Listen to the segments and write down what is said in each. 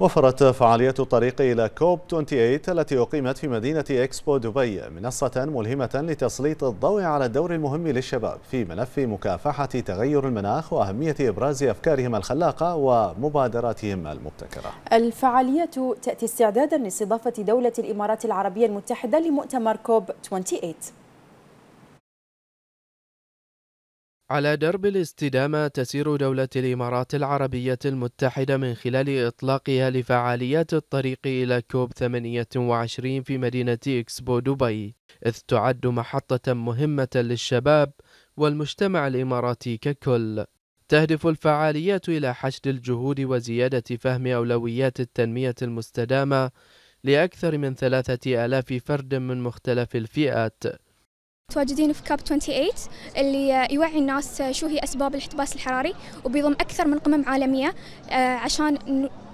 وفرت فعاليات الطريق إلى كوب 28 التي أقيمت في مدينة إكسبو دبي منصة ملهمة لتسليط الضوء على الدور المهم للشباب في ملف مكافحة تغير المناخ وأهمية إبراز أفكارهم الخلاقة ومبادراتهم المبتكرة الفعالية تأتي استعدادا لاستضافة دولة الإمارات العربية المتحدة لمؤتمر كوب 28 على درب الاستدامة تسير دولة الإمارات العربية المتحدة من خلال إطلاقها لفعاليات الطريق إلى كوب 28 في مدينة إكسبو دبي إذ تعد محطة مهمة للشباب والمجتمع الإماراتي ككل تهدف الفعاليات إلى حشد الجهود وزيادة فهم أولويات التنمية المستدامة لأكثر من ثلاثة آلاف فرد من مختلف الفئات متواجدين في كاب 28 اللي آه، يوعي الناس آه، شو هي أسباب الاحتباس الحراري وبيضم أكثر من قمم عالمية آه، عشان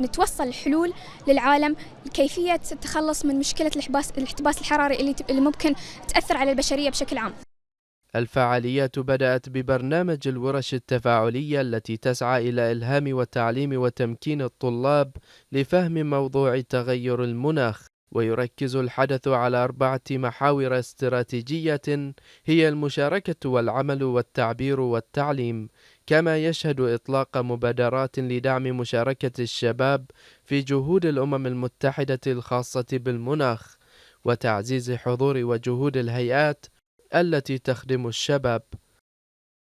نتوصل حلول للعالم لكيفية التخلص من مشكلة الاحتباس الحراري اللي ممكن تأثر على البشرية بشكل عام الفعاليات بدأت ببرنامج الورش التفاعلية التي تسعى إلى إلهام والتعليم وتمكين الطلاب لفهم موضوع تغير المناخ ويركز الحدث على أربعة محاور استراتيجية هي المشاركة والعمل والتعبير والتعليم، كما يشهد إطلاق مبادرات لدعم مشاركة الشباب في جهود الأمم المتحدة الخاصة بالمناخ، وتعزيز حضور وجهود الهيئات التي تخدم الشباب.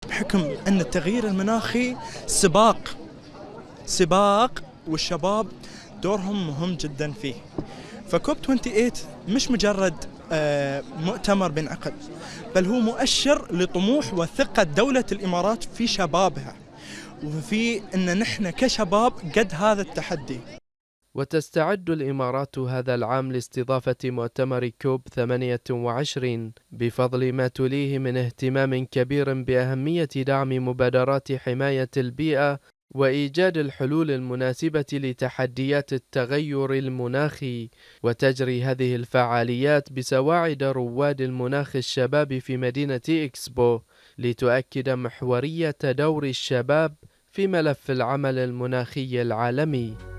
بحكم أن التغيير المناخي سباق، سباق والشباب دورهم مهم جدا فيه. فكوب 28 مش مجرد آه، مؤتمر بينعقد بل هو مؤشر لطموح وثقة دولة الإمارات في شبابها وفي أن نحن كشباب قد هذا التحدي وتستعد الإمارات هذا العام لاستضافة مؤتمر كوب 28 بفضل ما تليه من اهتمام كبير بأهمية دعم مبادرات حماية البيئة وإيجاد الحلول المناسبة لتحديات التغير المناخي وتجري هذه الفعاليات بسواعد رواد المناخ الشباب في مدينة إكسبو لتؤكد محورية دور الشباب في ملف العمل المناخي العالمي